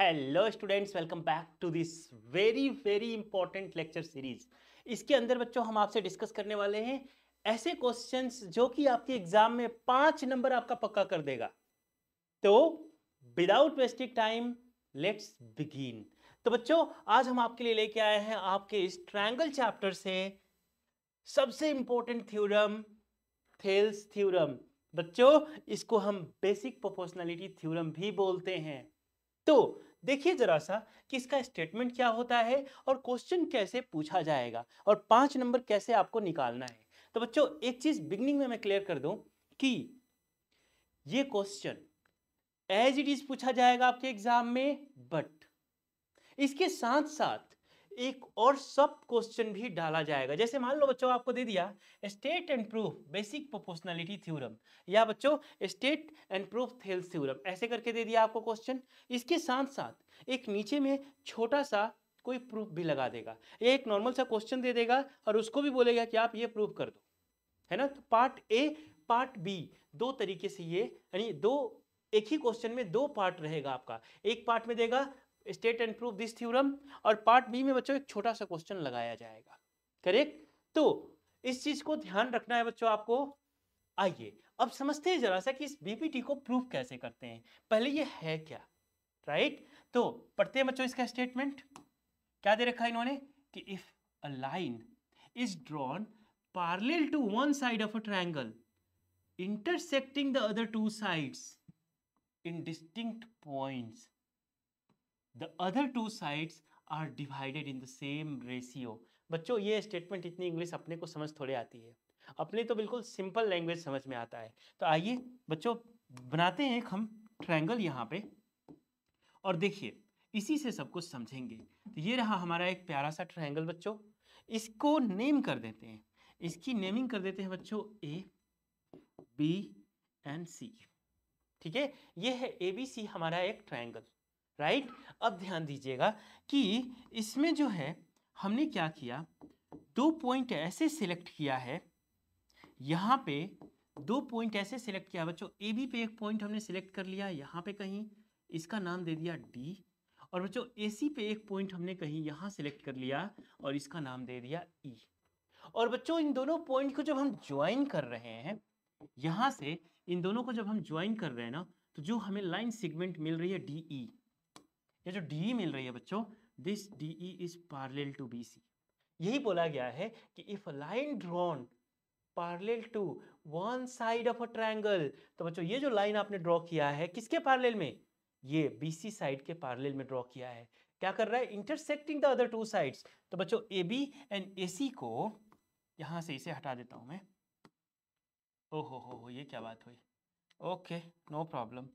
Hello students welcome back to this very very important lecture series इसके अंदर बच्चों हम आपसे डिस्कस करने वाले हैं ऐसे क्वेश्चंस जो कि आपके एग्जाम में पांच नंबर आपका पक्का कर देगा तो without wasting time let's begin तो बच्चों आज हम आपके लिए लेके आए हैं आपके इस ट्रैंगल चैप्टर से सबसे इंपॉर्टेंट थ्योरम थेल्स थ्योरम बच्चों इसको हम बेसिक प्रोपोर्शनलिटी थ्योरम भी बोलते हैं तो देखिए जरा सा कि इसका स्टेटमेंट क्या होता है और क्वेश्चन कैसे पूछा जाएगा और पांच नंबर कैसे आपको निकालना है तो बच्चों एक चीज़ बिगनिंग में मैं क्लियर कर दूं कि ये क्वेश्चन एज इट इज पूछा जाएगा आपके एग्जाम में बट इसके साथ साथ एक और सब क्वेश्चन भी डाला जाएगा जैसे मान लो बच्चों आपको दे दिया state and proof basic proportionality theorem या बच्चों state and proof Thales theorem ऐसे करके दे दिया आपको क्वेश्चन इसके साथ साथ एक नीचे में छोटा सा कोई प्रूफ भी लगा देगा ये एक नॉर्मल सा क्वेश्चन दे देगा और उसको भी बोलेगा कि आप ये प्रूफ कर दो है ना तो पार्ट ए पार्ट बी दो तरीके से ये यानी दो एक ही क्वेश्चन में दो पार्ट रहेगा आपका एक पार्ट में देगा state and prove this theorem और पार्ट बी में बच्चों एक छोटा सा क्वेश्चन लगाया जाएगा करेक्ट तो इस चीज को ध्यान रखना है बच्चों आपको आइए अब समझते हैं जरा सा कि इस बीपीटी को प्रूफ कैसे करते हैं पहले ये है क्या राइट तो पढ़ते हैं बच्चों इसका स्टेटमेंट क्या दे रखा है इन्होंने कि if a line is drawn parallel to one side of a triangle intersecting the other two sides in distinct points the other two sides are divided in the same ratio बच्चों ये statement इतनी English अपने को समझ थोड़ी आती है अपने तो बिल्कुल सिंपल लैंग्वेज समझ में आता है तो आइए बच्चों बनाते हैं हम ट्रायंगल यहाँ पे और देखिए इसी से सब कुछ समझेंगे तो ये रहा हमारा एक प्यारा सा ट्रायंगल बच्चों इसको नेम कर देते हैं इसकी नेमिंग कर देते हैं बच्चों ए बी एंड सी ठीक है ये है ए बी सी हमारा एक ट्रायंगल राइट अब ध्यान दीजिएगा कि इसमें जो है हमने क्या किया दो पॉइंट ऐसे सिलेक्ट किया है यहाँ पे दो पॉइंट ऐसे सिलेक्ट किया बच्चों ए बी पे एक पॉइंट हमने सिलेक्ट कर लिया यहाँ पे कहीं इसका नाम दे दिया डी और बच्चों ए सी पे एक पॉइंट हमने कहीं यहाँ सिलेक्ट कर लिया और इसका नाम दे दिया ई e. और बच्चों इन दोनों पॉइंट को जब हम ज्वाइन कर रहे हैं यहाँ से इन दोनों को जब हम ज्वाइन कर रहे हैं ना तो जो हमें लाइन सेगमेंट मिल रही है डी ई e, ये जो डी e मिल रही है बच्चों this D E is parallel to B C यही बोला गया है कि if a line drawn parallel to one side of a triangle तो बच्चों ये जो लाइन आपने ड्रॉ किया है किसके पार्लेल में ये बी सी साइड के पार्लेल में ड्रॉ किया है क्या कर रहा है intersecting the other two sides तो बच्चों A B and A C को यहाँ से इसे हटा देता हूँ मैं ओहो हो हो ये क्या बात हुई ओके नो प्रॉब्लम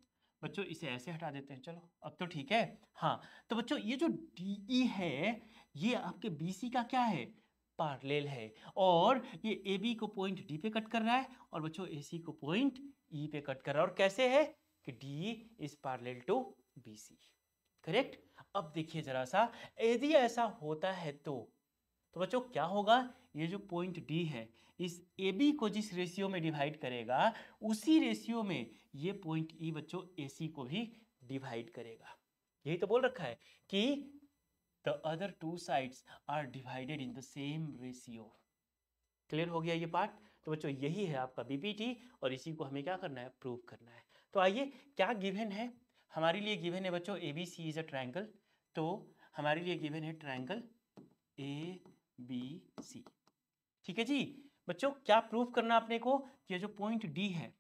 बच्चों इसे ऐसे हटा देते हैं चलो अब तो ठीक है हाँ तो बच्चों ये जो डी ई e है ये आपके बी सी का क्या है पार्लेल है और ये ए बी को पॉइंट डी पे कट कर रहा है और बच्चों ए सी को पॉइंट ई e पे कट कर रहा है और कैसे है कि D is parallel to B C correct अब देखिए जरा सा यदि ऐसा होता है तो तो बच्चों क्या होगा ये जो पॉइंट डी है इस ए बी को जिस रेशियो में डिवाइड करेगा उसी रेशियो में ये पॉइंट ई e बच्चों ए को भी डिवाइड करेगा यही तो बोल रखा है कि the other two sides are divided in the same ratio clear हो गया ये पार्ट तो बच्चों यही है आपका बीपीटी और इसी को हमें क्या करना है प्रूव करना है तो आइए क्या गिवन है हमारे लिए गिवन है बच्चों A B C is a triangle तो हमारे लिए गिवन है ट्रायंगल ए बी सी ठीक है जी बच्चों क्या प्रूफ करना अपने को कि जो पॉइंट डी है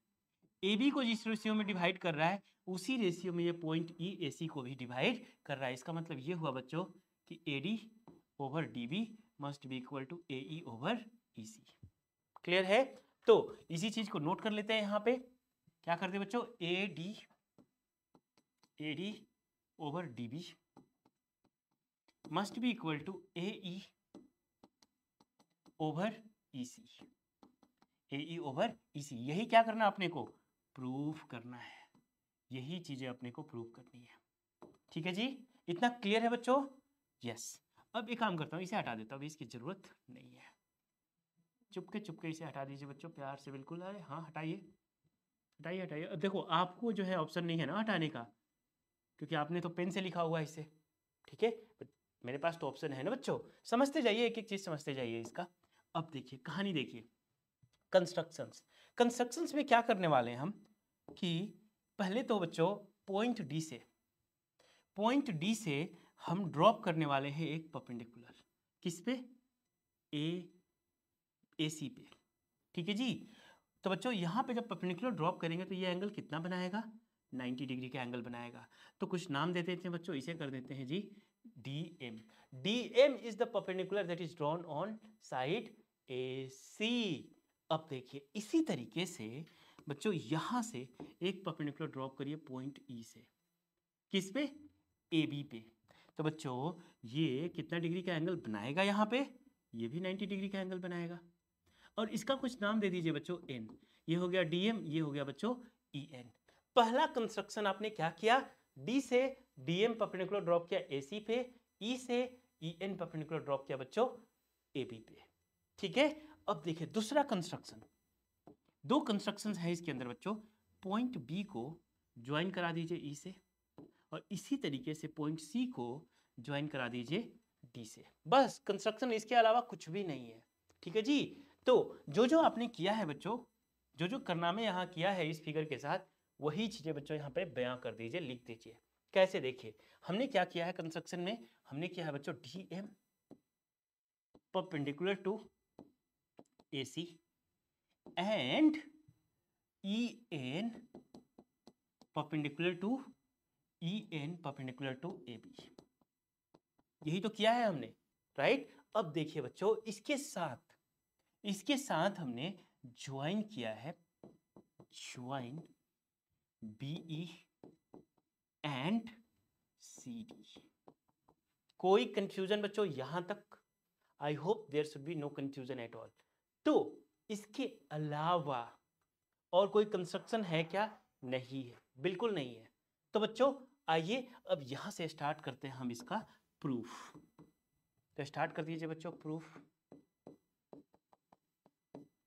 ए बी को जिस रेशियो में डिवाइड कर रहा है उसी रेशियो में ये पॉइंट ई ए सी को भी डिवाइड कर रहा है इसका मतलब ये हुआ बच्चों कि A D over D B must be equal to A E over E C clear है तो इसी चीज को नोट कर लेते हैं यहाँ पे क्या करते बच्चों A D A D over D B must be equal to A E over E C A E over E C यही क्या करना अपने को प्रूफ करना है यही चीज़ें अपने को प्रूफ करनी है ठीक है जी इतना क्लियर है बच्चों यस अब एक काम करता हूँ इसे हटा देता हूँ अभी इसकी ज़रूरत नहीं है चुपके चुपके इसे हटा दीजिए बच्चों प्यार से बिल्कुल अरे हाँ हटाइए हटाइए हटाइए अब देखो आपको जो है ऑप्शन नहीं है ना हटाने का क्योंकि आपने तो पेन से लिखा हुआ है इसे ठीक है मेरे पास तो ऑप्शन है ना बच्चों समझते जाइए एक एक चीज़ समझते जाइए इसका अब देखिए कहानी देखिए कंस्ट्रक्शंस कंस्ट्रक्शंस में क्या करने वाले हैं हम कि पहले तो बच्चों पॉइंट डी से पॉइंट डी से हम ड्रॉप करने वाले हैं एक परपेंडिकुलर किस पे ए ए सी पे ठीक है जी तो बच्चों यहाँ पे जब परपेंडिकुलर ड्रॉप करेंगे तो ये एंगल कितना बनाएगा 90 डिग्री का एंगल बनाएगा तो कुछ नाम दे देते हैं बच्चों इसे कर देते हैं जी D M D M is the perpendicular that is drawn on side A C अब देखिए इसी तरीके से बच्चों यहाँ से एक परपेंडिकुलर ड्रॉप करिए पॉइंट ई e से किस पे ए बी पे तो बच्चों ये कितना डिग्री का एंगल बनाएगा यहाँ पे ये भी 90 डिग्री का एंगल बनाएगा और इसका कुछ नाम दे दीजिए बच्चों एन ये हो गया डी एम ये हो गया बच्चों ई e एन पहला कंस्ट्रक्शन आपने क्या किया डी से डीएम पर्पेंडिकुलर ड्रॉप किया ए सी पे ई e से ई एन पर्पेंडिकुलर ड्रॉप किया बच्चों ए बी पे ठीक है अब देखिए दूसरा कंस्ट्रक्शन दो कंस्ट्रक्शन है इसके अंदर बच्चों पॉइंट बी को ज्वाइन करा दीजिए ई e से और इसी तरीके से पॉइंट सी को ज्वाइन करा दीजिए डी से बस कंस्ट्रक्शन इसके अलावा कुछ भी नहीं है ठीक है जी तो जो जो आपने किया है बच्चों जो जो करना में यहाँ किया है इस फिगर के साथ वही चीज़ें बच्चों यहाँ पे बयां कर दीजिए लिख दीजिए कैसे देखिए हमने क्या किया है कंस्ट्रक्शन में हमने किया है बच्चों D M perpendicular to AC and EN perpendicular to EN perpendicular to AB. यही तो किया है हमने राइट अब देखिए बच्चों इसके साथ इसके साथ हमने ज्वाइन किया है join BE and C D कोई कंफ्यूजन बच्चों यहां तक I hope there should be no confusion at all तो इसके अलावा और कोई कंस्ट्रक्शन है क्या नहीं है बिल्कुल नहीं है तो बच्चों आइए अब यहां से स्टार्ट करते हैं हम इसका प्रूफ तो स्टार्ट कर दीजिए बच्चों प्रूफ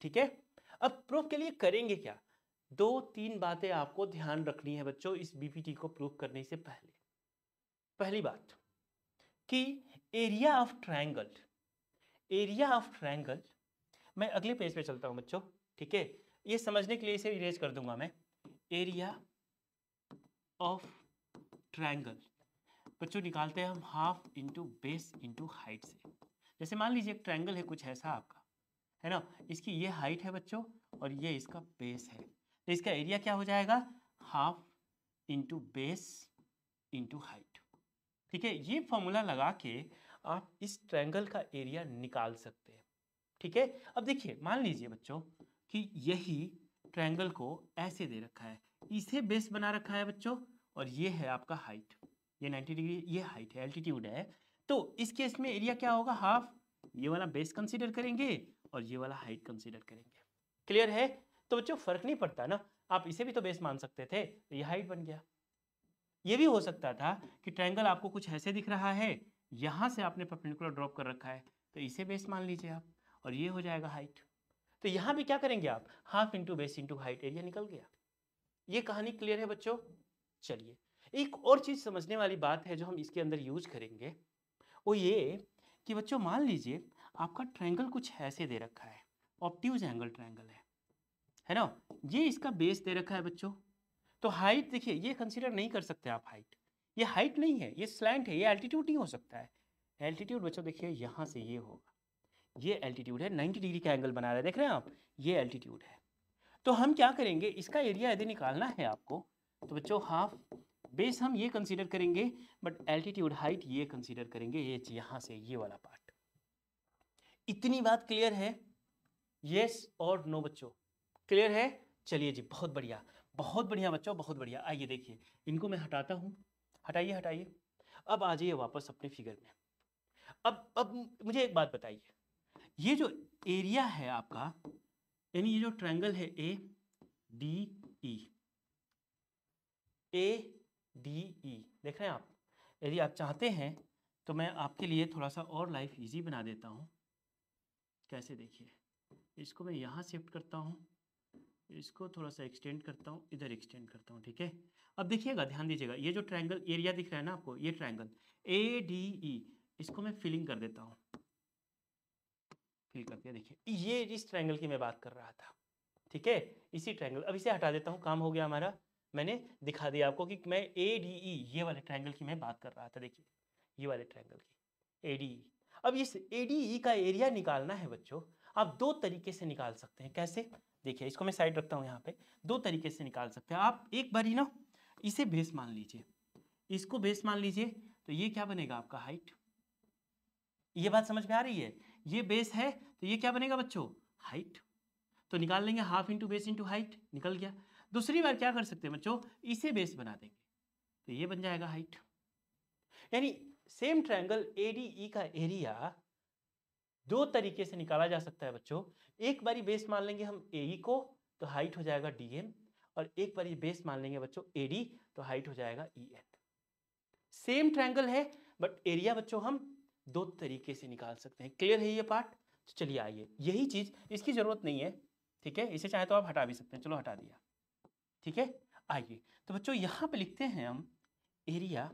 ठीक है अब प्रूफ के लिए करेंगे क्या दो तीन बातें आपको ध्यान रखनी है बच्चों इस बीपीटी को प्रूफ करने से पहले पहली बात कि area of triangle area of triangle मैं अगले पेज पे चलता हूँ बच्चों ठीक है ये समझने के लिए इसे इरेज कर दूंगा मैं एरिया ऑफ ट्रायंगल बच्चों निकालते हैं हम half into base into height से जैसे मान लीजिए एक ट्रायंगल है कुछ ऐसा आपका है ना इसकी ये हाइट है बच्चों और ये इसका बेस है तो इसका एरिया क्या हो जाएगा half into base into height ठीक है ये फॉर्मूला लगा के आप इस ट्रायंगल का एरिया निकाल सकते हैं ठीक है अब देखिए मान लीजिए बच्चों कि यही ट्रायंगल को ऐसे दे रखा है इसे बेस बना रखा है बच्चों और ये है आपका हाइट ये 90 डिग्री ये हाइट है एल्टीट्यूड है तो इस केस में एरिया क्या होगा हाफ ये वाला बेस कंसीडर करेंगे और ये वाला हाइट कंसीडर करेंगे क्लियर है तो बच्चों फर्क नहीं पड़ता ना आप इसे भी तो बेस मान सकते थे तो ये हाइट बन गया ये भी हो सकता था कि ट्रायंगल आपको कुछ ऐसे दिख रहा है यहाँ से आपने परपेंडिकुलर ड्रॉप कर रखा है तो इसे बेस मान लीजिए आप और ये हो जाएगा हाइट तो यहाँ भी क्या करेंगे आप half into base into height area निकल गया ये कहानी क्लियर है बच्चों चलिए एक और चीज़ समझने वाली बात है जो हम इसके अंदर यूज करेंगे वो ये कि बच्चों मान लीजिए आपका ट्रायंगल कुछ ऐसे दे रखा है ऑप्ट्यूज एंगल ट्रायंगल है है ना ये इसका बेस दे रखा है बच्चों तो हाइट देखिए ये कंसिडर नहीं कर सकते आप हाइट ये हाइट नहीं है ये स्लैंट है ये एल्टीट्यूड नहीं हो सकता है एल्टीट्यूड बच्चों देखिए यहाँ से ये होगा ये एल्टीट्यूड है 90 डिग्री का एंगल बना रहा है देख रहे हैं आप ये एल्टीट्यूड है तो हम क्या करेंगे इसका एरिया यदि निकालना है आपको तो बच्चों हाफ बेस हम ये कंसीडर करेंगे बट एल्टीट्यूड हाइट ये कंसीडर करेंगे ये यहाँ से ये वाला पार्ट इतनी बात क्लियर है यस और नो बच्चों क्लियर है चलिए जी बहुत बढ़िया बहुत बढ़िया बच्चों बहुत बढ़िया आइए देखिए इनको मैं हटाता हूँ हटाइए हटाइए अब आ जाइए वापस अपने फिगर में अब अब मुझे एक बात बताइए ये जो एरिया है आपका यानी ये जो ट्रायंगल है A D E A D ई देख रहे हैं आप यदि आप चाहते हैं तो मैं आपके लिए थोड़ा सा और लाइफ इजी बना देता हूँ कैसे देखिए इसको मैं यहाँ शिफ्ट करता हूँ इसको थोड़ा सा एक्सटेंड करता हूँ इधर एक्सटेंड करता हूँ ठीक है अब देखिएगा ध्यान दीजिएगा ये जो ट्रायंगल एरिया दिख रहा है ना आपको ये ट्रायंगल ए डी ई इसको मैं फिलिंग कर देता हूँ फिल कर दिया देखिए ये इस ट्रायंगल की मैं बात कर रहा था ठीक है इसी ट्रायंगल अब इसे हटा देता हूँ काम हो गया हमारा मैंने दिखा दिया आपको कि मैं ए डी ई ये वाले ट्रायंगल की मैं बात कर रहा था देखिए ये वाले ट्रायंगल की ए डी ई अब इस ए डी ई का एरिया निकालना है बच्चों आप दो तरीके से निकाल सकते हैं कैसे देखिए इसको मैं साइड रखता हूँ यहाँ पे दो तरीके से निकाल सकते हैं आप एक बार ही ना इसे बेस मान लीजिए इसको बेस मान लीजिए तो ये क्या बनेगा आपका हाइट ये बात समझ में आ रही है ये बेस है तो ये क्या बनेगा बच्चों हाइट तो निकाल लेंगे half into base into height निकल गया दूसरी बार क्या कर सकते हैं बच्चों इसे बेस बना देंगे तो ये बन जाएगा हाइट यानी same triangle A D E का एरिया दो तरीके से निकाला जा सकता है बच्चों एक बारी बेस मान लेंगे हम ए e को तो हाइट हो जाएगा डी एम और एक बारी बेस मान लेंगे बच्चों ए डी तो हाइट हो जाएगा ई एन सेम ट्रायंगल है बट एरिया बच्चों हम दो तरीके से निकाल सकते हैं क्लियर है ये पार्ट तो चलिए आइए यही चीज़ इसकी ज़रूरत नहीं है ठीक है इसे चाहे तो आप हटा भी सकते हैं चलो हटा दिया ठीक है आइए तो बच्चों यहां पे लिखते हैं हम area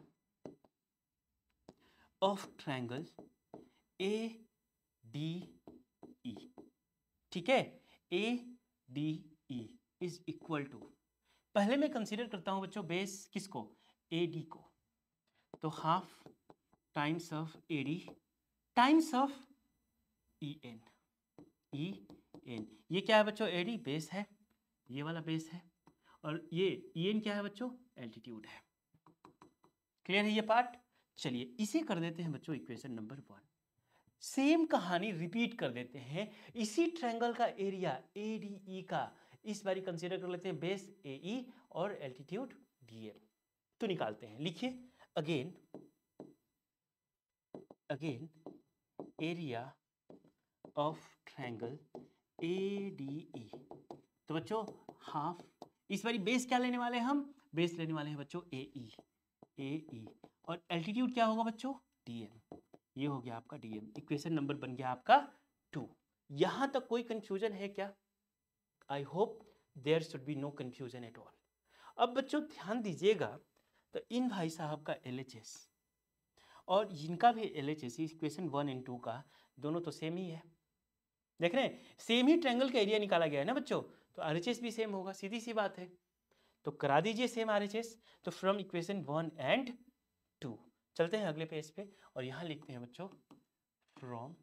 of triangle A D E ठीक है A D E is equal to पहले मैं कंसीडर करता हूँ बच्चों बेस किसको ए डी को तो half times of A D times of E N E N ये क्या है बच्चों ए डी बेस है ये वाला बेस है और ये ई e एन क्या है बच्चों एल्टीट्यूड है क्लियर है ये पार्ट चलिए इसे कर देते हैं बच्चों इक्वेशन नंबर वन सेम कहानी रिपीट कर देते हैं इसी ट्रायंगल का एरिया ए डी ई का इस बारी कंसीडर कर लेते हैं बेस ए ई और एल्टीट्यूड डी एम तो निकालते हैं लिखिए again again area of triangle A D E तो बच्चों हाफ इस बारी बेस क्या लेने वाले हैं हम बेस लेने वाले हैं बच्चों ए ई ए ई और एल्टीट्यूड क्या होगा बच्चों डीएम ये हो गया आपका डीएम इक्वेशन नंबर बन गया आपका टू यहां तक कोई कंफ्यूजन है क्या I hope there should be no confusion at all अब बच्चों ध्यान दीजिएगा तो इन भाई साहब का एल एच एस और जिनका भी L H S equation one and two का दोनों तो सेम ही है देख रहे हैं सेम ही ट्रैंगल का एरिया निकाला गया है ना बच्चों तो आर एच एस भी सेम होगा सीधी सी बात है तो करा दीजिए सेम आर एच एस तो from equation one and two चलते हैं अगले पेज पे और यहाँ लिखते हैं बच्चों from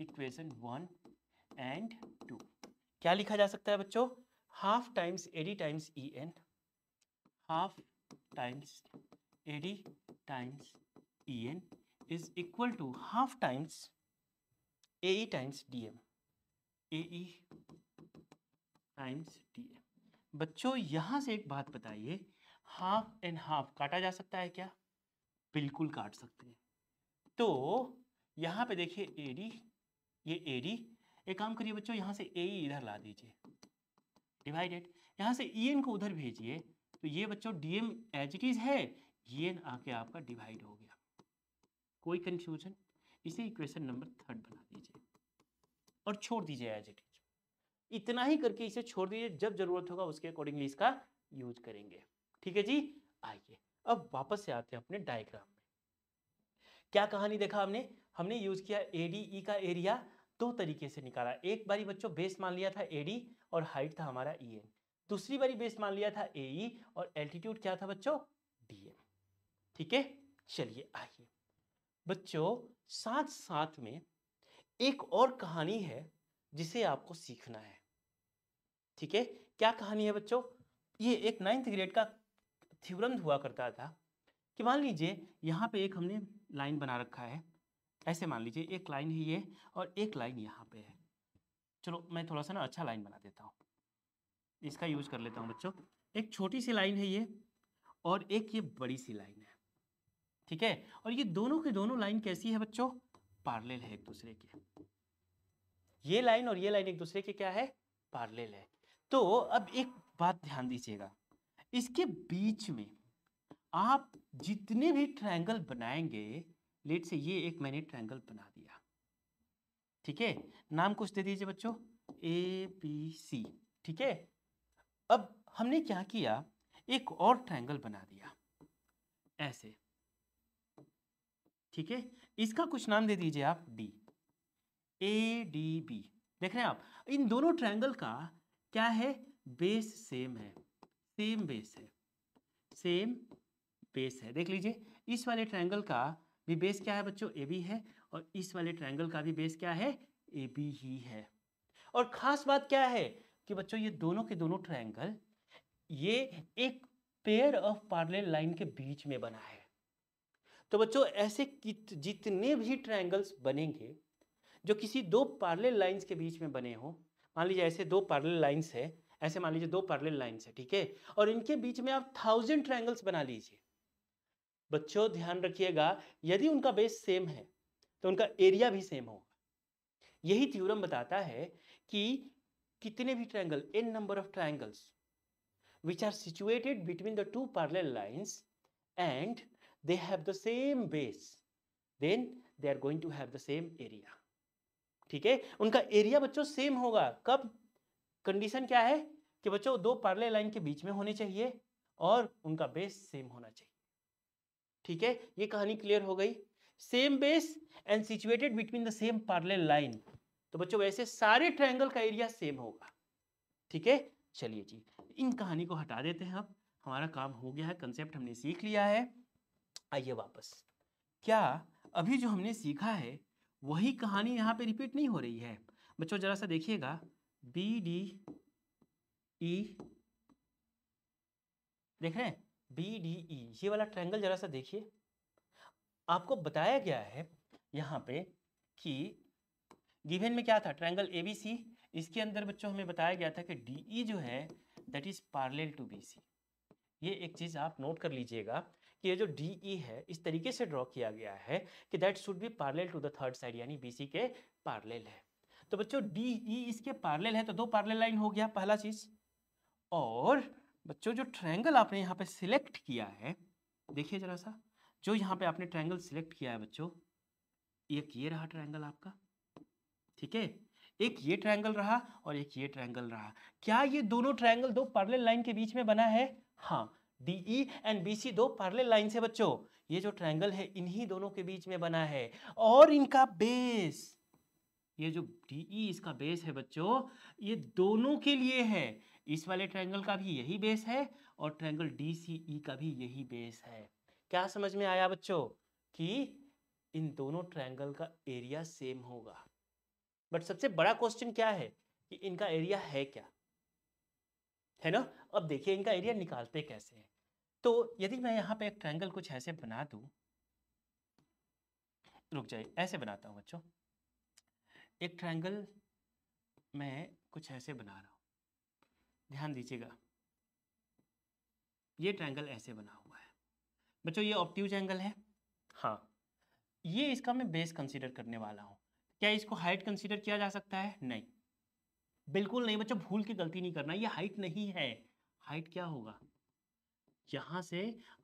equation one and two क्या लिखा जा सकता है बच्चों half times AD times E N half times AD times times e is equal to half to half times A AE times D M D बच्चों यहाँ से एक बात बताइए हाफ एंड हाफ काटा जा सकता है क्या बिल्कुल काट सकते हैं तो यहाँ पे देखिए ए डी ये ए डी एक काम करिए बच्चों यहाँ से ए e इधर ला दीजिए डिवाइडेड यहाँ से ई e एन को उधर भेजिए तो ये बच्चों डीएम एज इट इज है ये आके आपका डिवाइड हो गया कोई कंफ्यूजन इसे इक्वेशन नंबर थर्ड बना दीजिए और छोड़ दीजिए एज इट इज इतना ही करके इसे छोड़ दीजिए जब जरूरत होगा उसके अकॉर्डिंगली इसका यूज करेंगे ठीक है जी आइए अब वापस से आते हैं अपने डायग्राम में क्या कहानी देखा हमने हमने यूज किया एडीई e का एरिया दो तरीके से निकाला एक बारी बच्चों बेस मान लिया था एडी और हाइट था हमारा ई e दूसरी बारी बेस मान लिया था ए e और एल्टीट्यूड क्या था बच्चों डी ठीक है चलिए आइए बच्चों साथ साथ में एक और कहानी है जिसे आपको सीखना है ठीक है क्या कहानी है बच्चों ये एक नाइन्थ ग्रेड का थ्योरम हुआ करता था कि मान लीजिए यहाँ पे एक हमने लाइन बना रखा है ऐसे मान लीजिए एक लाइन है ये और एक लाइन यहाँ पे है चलो मैं थोड़ा सा ना अच्छा लाइन बना देता हूँ इसका यूज़ कर लेता हूँ बच्चों एक छोटी सी लाइन है ये और एक ये बड़ी सी लाइन है ठीक है और ये दोनों की दोनों लाइन कैसी है बच्चों पार्लेल है एक दूसरे की ये लाइन और ये लाइन एक दूसरे के क्या है पार्लेल है तो अब एक बात ध्यान दीजिएगा इसके बीच में आप जितने भी ट्रायंगल बनाएंगे लेट से ये एक मैंने ट्रायंगल बना दिया ठीक है नाम कुछ दे दीजिए बच्चों ए बी सी ठीक है अब हमने क्या किया एक और ट्रायंगल बना दिया ऐसे ठीक है इसका कुछ नाम दे दीजिए आप डी ए डी बी देख रहे हैं आप इन दोनों ट्रायंगल का क्या है बेस सेम है सेम बेस है सेम बेस है देख लीजिए इस वाले ट्रायंगल का भी बेस क्या है बच्चों ए बी है और इस वाले ट्रायंगल का भी बेस क्या है ए बी ही है और खास बात क्या है कि बच्चों ये दोनों के दोनों ट्रायंगल ये एक पेयर ऑफ पार्ले लाइन के बीच में बना है तो बच्चों ऐसे जितने भी ट्रायंगल्स बनेंगे जो किसी दो पार्ले लाइंस के बीच में बने हों मान लीजिए ऐसे दो पार्ले लाइंस है ऐसे मान लीजिए दो पार्ले लाइंस है ठीक है और इनके बीच में आप थाउजेंड ट्रायंगल्स बना लीजिए बच्चों ध्यान रखिएगा यदि उनका बेस सेम है तो उनका एरिया भी सेम होगा यही थ्योरम बताता है कि कितने भी triangle N number of triangles which are situated between the two parallel lines and they have the same base then they are going to have the same area ठीक है उनका एरिया बच्चों सेम होगा कब कंडीशन क्या है कि बच्चों दो पार्ले लाइन के बीच में होने चाहिए और उनका बेस सेम होना चाहिए ठीक है ये कहानी क्लियर हो गई same base and situated between the same parallel line तो बच्चों वैसे सारे ट्रायंगल का एरिया सेम होगा ठीक है चलिए जी इन कहानी को हटा देते हैं अब हमारा काम हो गया है कंसेप्ट हमने सीख लिया है आइए वापस क्या अभी जो हमने सीखा है वही कहानी यहाँ पे रिपीट नहीं हो रही है बच्चों जरा सा देखिएगा बी डी ई देख रहे हैं बी डी ई ये वाला ट्रायंगल जरा सा देखिए आपको बताया गया है यहाँ पे कि गिवन में क्या था ट्रायंगल ए बी सी इसके अंदर बच्चों हमें बताया गया था कि डी ई e जो है that is parallel to B C ये एक चीज़ आप नोट कर लीजिएगा कि ये जो डी ई e है इस तरीके से ड्रॉ किया गया है कि that should be parallel to the third side यानी बी सी के पार्लेल है तो बच्चों डी ई e इसके पार्लेल है तो दो पार्लेल लाइन हो गया पहला चीज और बच्चों जो ट्रायंगल आपने यहाँ पे सिलेक्ट किया है देखिए जरा सा जो यहाँ पे आपने ट्रायंगल सिलेक्ट किया है बच्चों एक ये रहा ट्रायंगल आपका ठीक है एक ये ट्रायंगल रहा और एक ये ट्रायंगल रहा क्या ये दोनों ट्रायंगल दो पार्लेल लाइन के बीच में बना है हाँ D E and B C दो पार्ले लाइन से बच्चों ये जो ट्रायंगल है इन्हीं दोनों के बीच में बना है और इनका बेस ये जो डी ई e इसका बेस है बच्चों ये दोनों के लिए है इस वाले ट्रायंगल का भी यही बेस है और ट्रायंगल डी सी ई का भी यही बेस है क्या समझ में आया बच्चों कि इन दोनों ट्रायंगल का एरिया सेम होगा बट सबसे बड़ा क्वेश्चन क्या है कि इनका एरिया है क्या है ना अब देखिए इनका एरिया निकालते कैसे हैं तो यदि मैं यहाँ पे एक ट्रायंगल कुछ ऐसे बना दूँ रुक जाइए ऐसे बनाता हूँ बच्चों एक ट्रायंगल मैं कुछ ऐसे बना रहा हूँ ध्यान दीजिएगा ये ट्रायंगल ऐसे बना हुआ है बच्चों ये ऑप्टिव एंगल है हाँ ये इसका मैं बेस कंसीडर करने वाला हूँ क्या इसको हाइट कंसीडर किया जा सकता है नहीं बिल्कुल नहीं बच्चों भूल की गलती नहीं करना ये हाइट नहीं है हाइट क्या होगा यहां से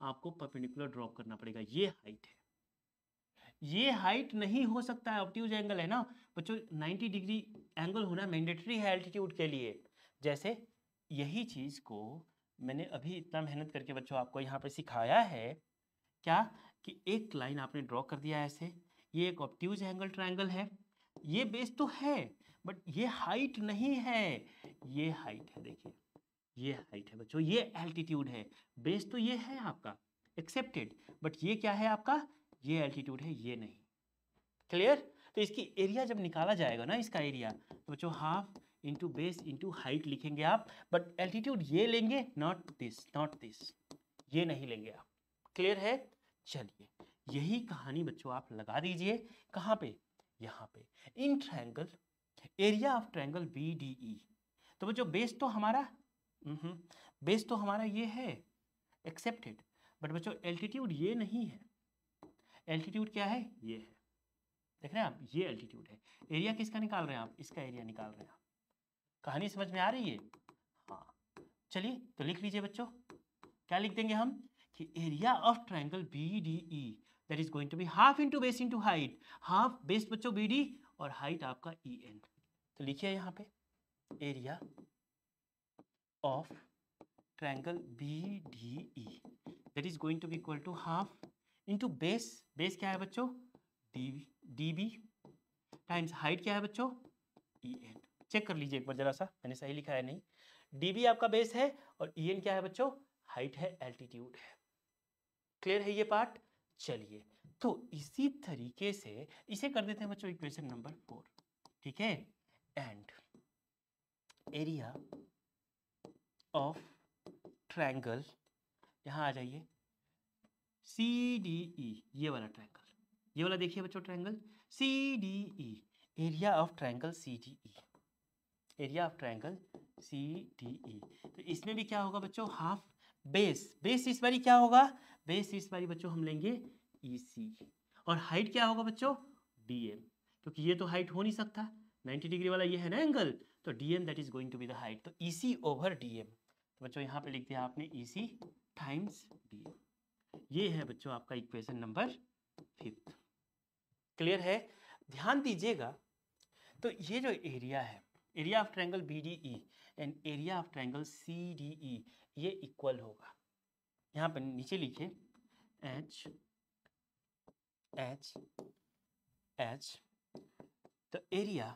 आपको परपेंडिकुलर ड्रॉप करना पड़ेगा ये हाइट है ये हाइट नहीं हो सकता है ऑप्टिज एंगल है ना बच्चों 90 डिग्री एंगल होना मैंडेटरी है एल्टीट्यूड के लिए जैसे यही चीज़ को मैंने अभी इतना मेहनत करके बच्चों आपको यहाँ पर सिखाया है क्या कि एक लाइन आपने ड्रॉ कर दिया ऐसे ये एक ऑप्टिज एंगल ट्रायंगल है ये बेस तो है बट ये हाइट नहीं है ये हाइट है देखिए ये हाइट है बच्चों ये एल्टीट्यूड है बेस तो ये है आपका एक्सेप्टेड बट ये क्या है आपका ये एल्टीट्यूड है ये नहीं क्लियर तो इसकी एरिया जब निकाला जाएगा ना इसका एरिया तो बच्चों half into base into height लिखेंगे आप बट एल्टीट्यूड ये लेंगे नॉट दिस नॉट दिस ये नहीं लेंगे आप क्लियर है चलिए यही कहानी बच्चों आप लगा दीजिए कहाँ पे यहाँ पे in triangle area of triangle B D E तो बच्चों बेस तो हमारा हम्म, बेस तो हमारा ये है एक्सेप्टेड बट बच्चों एल्टीट्यूड ये नहीं है एल्टीट्यूड क्या है ये है देख रहे हैं आप ये एल्टीट्यूड है एरिया किसका निकाल रहे हैं आप इसका एरिया निकाल रहे हैं आप कहानी समझ में आ रही है हाँ चलिए तो लिख लीजिए बच्चों क्या लिख देंगे हम कि area of triangle B D E that is going to be half into base into height half base बच्चों बी डी और हाइट आपका ई e एन तो लिखिए यहाँ पे area of triangle BDE that is going to be equal to half into base base क्या है बच्चों D D B times height क्या है बच्चों ई एन चेक कर लीजिए एक बार जरा सा मैंने सही लिखा है नहीं डी बी आपका बेस है और ई e एन क्या है बच्चों हाइट है एल्टीट्यूड है क्लियर है ये पार्ट चलिए तो इसी तरीके से इसे कर देते हैं बच्चों इक्वेशन नंबर फोर ठीक है एंड एरिया ऑफ ट्रायंगल यहाँ आ जाइए सी डी ई ये वाला ट्रायंगल ये वाला देखिए बच्चों triangle C D E area of triangle C D E area of triangle C D E तो इसमें भी क्या होगा बच्चों हाफ बेस बेस इस बारी क्या होगा बेस इस बारी बच्चों हम लेंगे ई e सी और हाइट क्या होगा बच्चों डी एम क्योंकि ये तो हाइट हो नहीं सकता 90 डिग्री वाला ये है ना एंगल तो D M that is going to be the height तो E C over D M तो बच्चों यहाँ पे लिख दिया आपने ई सी टाइम्स बी ये है बच्चों आपका इक्वेशन नंबर फिफ्थ क्लियर है ध्यान दीजिएगा तो ये जो एरिया है area of triangle B D E and area of triangle C D E ये इक्वल होगा यहाँ पर नीचे लिखिए एच एच एच तो एरिया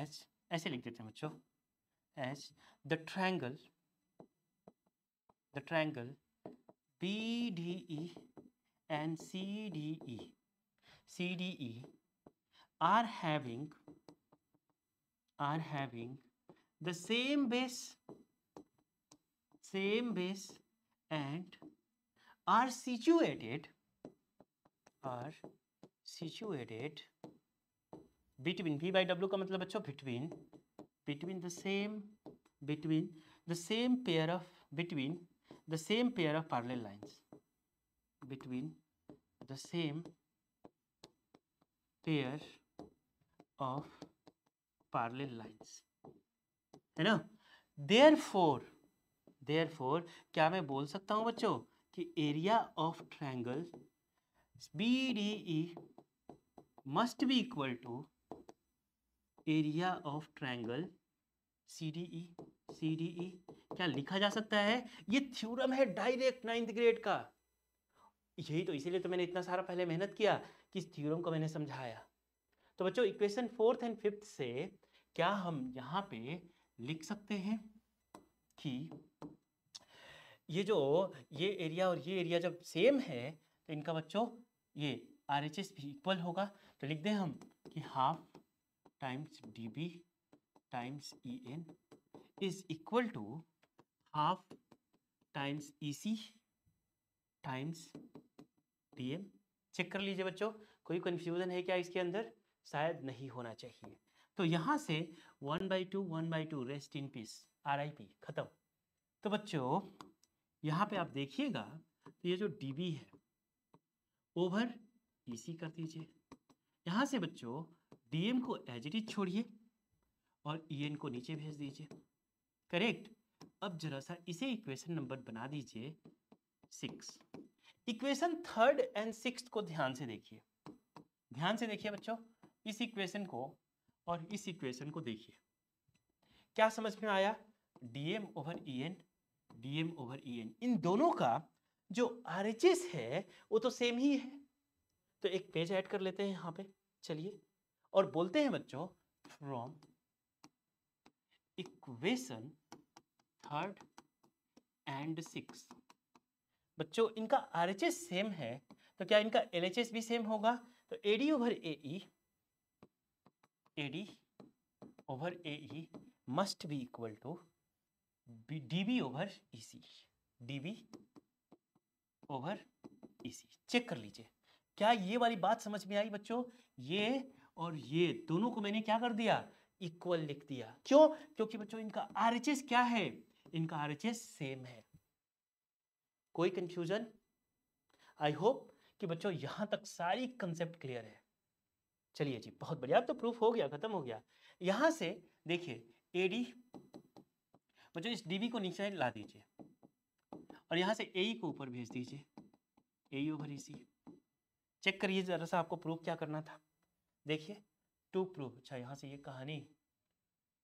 एच ऐसे लिख देते हैं बच्चों as the triangle the triangle BDE and CDE CDE are having are having the same base same base and are situated are situated between v by w ka matlab बच्चों between between the same between the same pair of between the same pair of parallel lines between the same pair of parallel lines है ना therefore, four there four क्या मैं बोल सकता हूँ बच्चों कि area of triangle B must be equal to area of triangle C D E C D E क्या लिखा जा सकता है ये थ्योरम है डायरेक्ट नाइन्थ ग्रेड का यही तो इसीलिए तो मैंने इतना सारा पहले मेहनत किया कि इस थ्योरम को मैंने समझाया तो बच्चों इक्वेशन फोर्थ एंड फिफ्थ से क्या हम यहाँ पे लिख सकते हैं कि ये जो ये एरिया और ये एरिया जब सेम है तो इनका बच्चों ये आर एच एस भी इक्वल होगा तो लिख दें हम कि half times D B times En is equal to half times EC times DM check कर लीजिए बच्चों कोई कन्फ्यूज़न है क्या इसके अंदर शायद नहीं होना चाहिए तो यहाँ से one by two one by two rest in peace R I P ख़त्म तो बच्चों यहाँ पे आप देखिएगा तो ये जो डी बी है ओवर ई सी कर दीजिए यहाँ से बच्चों डी एम को एज इट इज छोड़िए और ई को नीचे भेज दीजिए करेक्ट अब जरा सा इसे इक्वेशन नंबर बना दीजिए six equation third and six को ध्यान से देखिए ध्यान से देखिए बच्चों इस इक्वेशन को और इस इक्वेशन को देखिए क्या समझ में आया DM over E N DM over E N इन दोनों का जो आर है वो तो सेम ही है तो एक पेज ऐड कर लेते हैं यहाँ पे चलिए और बोलते हैं बच्चों from equation third and six बच्चों इनका आर एच एस सेम है तो क्या इनका एल एच एस भी सेम होगा तो A D over A E A D over A E must be equal to D B over E C D B over E C check कर लीजिए क्या ये वाली बात समझ में आई बच्चों ये और ये दोनों को मैंने क्या कर दिया इक्वल लिख दिया क्यों क्योंकि बच्चों इनका आरएचएस क्या है इनका आरएचएस सेम है कोई कंफ्यूजन आई होप कि बच्चों यहां तक सारी कंसेप्ट क्लियर है चलिए जी बहुत बढ़िया अब तो प्रूफ हो गया खत्म हो गया यहां से देखिए एडी बच्चों इस डीबी को नीचे ला दीजिए और यहां से ए e को ऊपर भेज दीजिए ए ओवर ई सी चेक करिए जरा सा आपको प्रूफ क्या करना था देखिए टू प्रूव अच्छा यहाँ से ये कहानी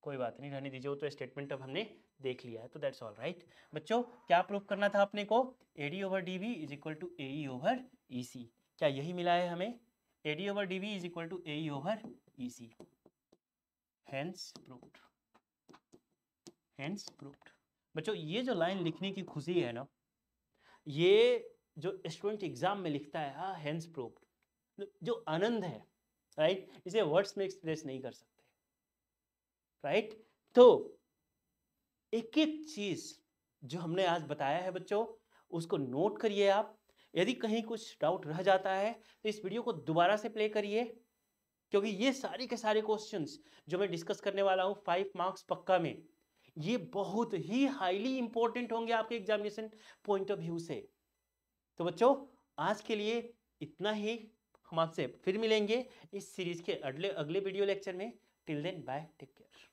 कोई बात नहीं रहने दीजिए वो तो स्टेटमेंट अब हमने देख लिया है तो दैट्स ऑल राइट बच्चों क्या प्रूफ करना था अपने को A D over D V is equal to A over E C क्या यही मिला है हमें A D over D V is equal to A over E C hence proof hence proof बच्चों ये जो लाइन लिखने की खुशी है ना ये जो स्टूडेंट एग्जाम में लिखता है हाँ हैंस प्रूफ जो आनंद है राइट इसे वर्ड्स में एक्सप्रेस नहीं कर सकते राइट तो एक एक चीज जो हमने आज बताया है बच्चों उसको नोट करिए आप यदि कहीं कुछ डाउट रह जाता है तो इस वीडियो को दोबारा से प्ले करिए क्योंकि ये सारे के सारे क्वेश्चंस जो मैं डिस्कस करने वाला हूँ फाइव मार्क्स पक्का में ये बहुत ही हाईली इंपॉर्टेंट होंगे आपके एग्जामिनेशन पॉइंट ऑफ व्यू से तो बच्चों आज के लिए इतना ही हम आपसे फिर मिलेंगे इस सीरीज के अगले अगले वीडियो लेक्चर में till then bye take care